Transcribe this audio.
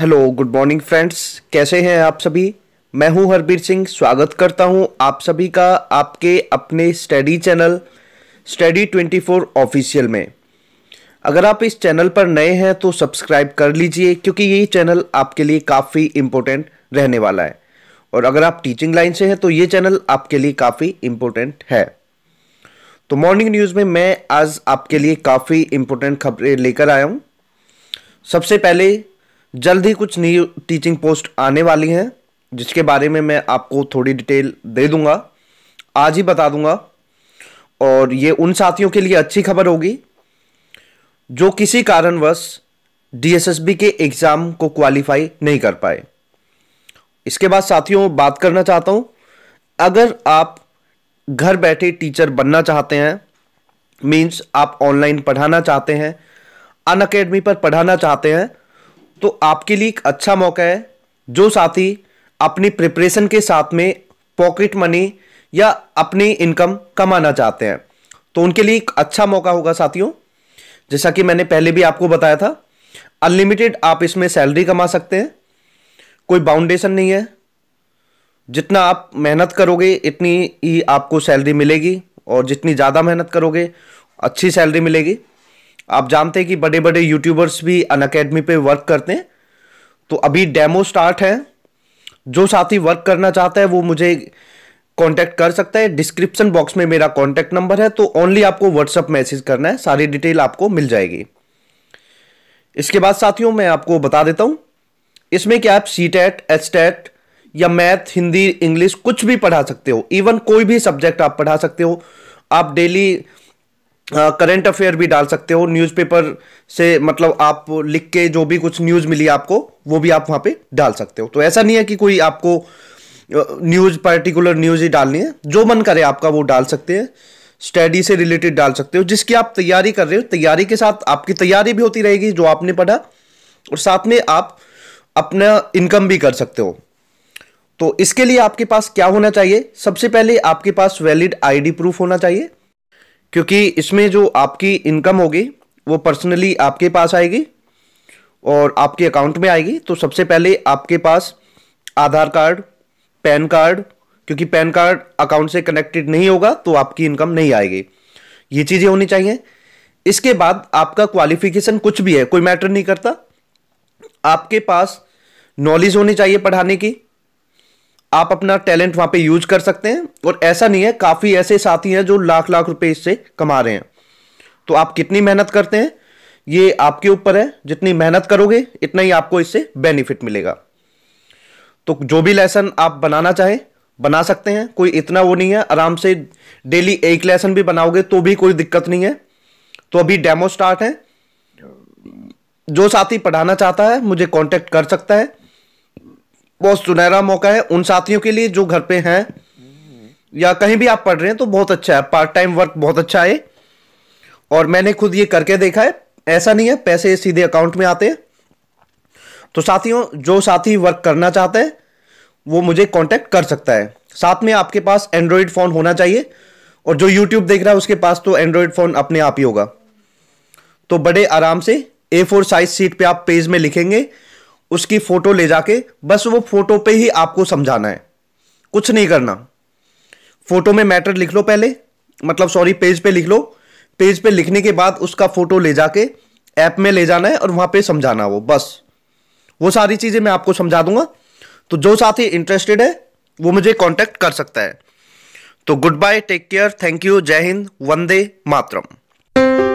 hello good morning friends कैसे हैं आप सभी मैं हूं हरबीर सिंह स्वागत करता हूं आप सभी का आपके अपने स्टडी चैनल स्टडी 24 ऑफिशियल में अगर आप इस चैनल पर नए हैं तो सब्सक्राइब कर लीजिए क्योंकि ये चैनल आपके लिए काफ़ी इम्पोर्टेंट रहने वाला है और अगर आप टीचिंग लाइन से हैं तो ये चैनल आपके लिए काफ़ी इम्पोर्टेंट है तो मॉर्निंग न्यूज़ में मैं आज आपके लिए काफ़ी इम्पोर्टेंट खबरें लेकर आया हूँ सबसे पहले जल्द ही कुछ न्यू टीचिंग पोस्ट आने वाली हैं जिसके बारे में मैं आपको थोड़ी डिटेल दे दूंगा आज ही बता दूंगा और ये उन साथियों के लिए अच्छी खबर होगी जो किसी कारणवश डीएसएसबी के एग्ज़ाम को क्वालिफाई नहीं कर पाए इसके बाद साथियों बात करना चाहता हूँ अगर आप घर बैठे टीचर बनना चाहते हैं मीन्स आप ऑनलाइन पढ़ाना चाहते हैं अन अकेडमी पर पढ़ाना चाहते हैं तो आपके लिए एक अच्छा मौका है जो साथी अपनी प्रिपरेशन के साथ में पॉकेट मनी या अपनी इनकम कमाना चाहते हैं तो उनके लिए एक अच्छा मौका होगा साथियों जैसा कि मैंने पहले भी आपको बताया था अनलिमिटेड आप इसमें सैलरी कमा सकते हैं कोई बाउंडेशन नहीं है जितना आप मेहनत करोगे इतनी ही आपको सैलरी मिलेगी और जितनी ज़्यादा मेहनत करोगे अच्छी सैलरी मिलेगी आप जानते हैं कि बड़े बड़े यूट्यूबर्स भी अन अकेडमी पर वर्क करते हैं तो अभी डेमो स्टार्ट है जो साथी वर्क करना चाहता है वो मुझे कांटेक्ट कर सकता है डिस्क्रिप्शन बॉक्स में मेरा कांटेक्ट नंबर है तो ओनली आपको व्हाट्सअप मैसेज करना है सारी डिटेल आपको मिल जाएगी इसके बाद साथियों मैं आपको बता देता हूँ इसमें क्या आप सी टेट एच टैट या मैथ हिंदी इंग्लिश कुछ भी पढ़ा सकते हो इवन कोई भी सब्जेक्ट आप पढ़ा सकते हो आप डेली करंट अफेयर भी डाल सकते हो न्यूज़पेपर से मतलब आप लिख के जो भी कुछ न्यूज़ मिली आपको वो भी आप वहाँ पे डाल सकते हो तो ऐसा नहीं है कि कोई आपको न्यूज़ पर्टिकुलर न्यूज़ ही डालनी है जो मन करे आपका वो डाल सकते हैं स्टडी से रिलेटेड डाल सकते हो जिसकी आप तैयारी कर रहे हो तैयारी के साथ आपकी तैयारी भी होती रहेगी जो आपने पढ़ा और साथ में आप अपना इनकम भी कर सकते हो तो इसके लिए आपके पास क्या होना चाहिए सबसे पहले आपके पास वैलिड आईडी प्रूफ होना चाहिए क्योंकि इसमें जो आपकी इनकम होगी वो पर्सनली आपके पास आएगी और आपके अकाउंट में आएगी तो सबसे पहले आपके पास आधार कार्ड पैन कार्ड क्योंकि पैन कार्ड अकाउंट से कनेक्टेड नहीं होगा तो आपकी इनकम नहीं आएगी ये चीज़ें होनी चाहिए इसके बाद आपका क्वालिफिकेशन कुछ भी है कोई मैटर नहीं करता आपके पास नॉलेज होनी चाहिए पढ़ाने की आप अपना टैलेंट वहां पे यूज कर सकते हैं और ऐसा नहीं है काफ़ी ऐसे साथी हैं जो लाख लाख रुपए इससे कमा रहे हैं तो आप कितनी मेहनत करते हैं ये आपके ऊपर है जितनी मेहनत करोगे इतना ही आपको इससे बेनिफिट मिलेगा तो जो भी लेसन आप बनाना चाहें बना सकते हैं कोई इतना वो नहीं है आराम से डेली एक लेसन भी बनाओगे तो भी कोई दिक्कत नहीं है तो अभी डेमो स्टार्ट है जो साथी पढ़ाना चाहता है मुझे कांटेक्ट कर सकता है बहुत सुनहरा मौका है उन साथियों के लिए जो घर पे हैं या कहीं भी आप पढ़ रहे हैं तो बहुत अच्छा है पार्ट टाइम वर्क बहुत अच्छा है और मैंने खुद ये करके देखा है ऐसा नहीं है पैसे सीधे अकाउंट में आते हैं तो साथियों जो साथी वर्क करना चाहता है वो मुझे कांटेक्ट कर सकता है साथ में आपके पास एंड्रॉयड फ़ोन होना चाहिए और जो यूट्यूब देख रहा है उसके पास तो एंड्रॉयड फ़ोन अपने आप ही होगा तो बड़े आराम से ए फोर साइज सीट पे आप पेज में लिखेंगे उसकी फ़ोटो ले जाके बस वो फ़ोटो पे ही आपको समझाना है कुछ नहीं करना फ़ोटो में मैटर लिख लो पहले मतलब सॉरी पेज पे लिख लो पेज पे लिखने के बाद उसका फ़ोटो ले जाके ऐप में ले जाना है और वहां पे समझाना वो बस वो सारी चीज़ें मैं आपको समझा दूंगा तो जो साथी इंटरेस्टेड है वो मुझे कॉन्टेक्ट कर सकता है तो good bye take care thank you जय हिंद वंदे मातरम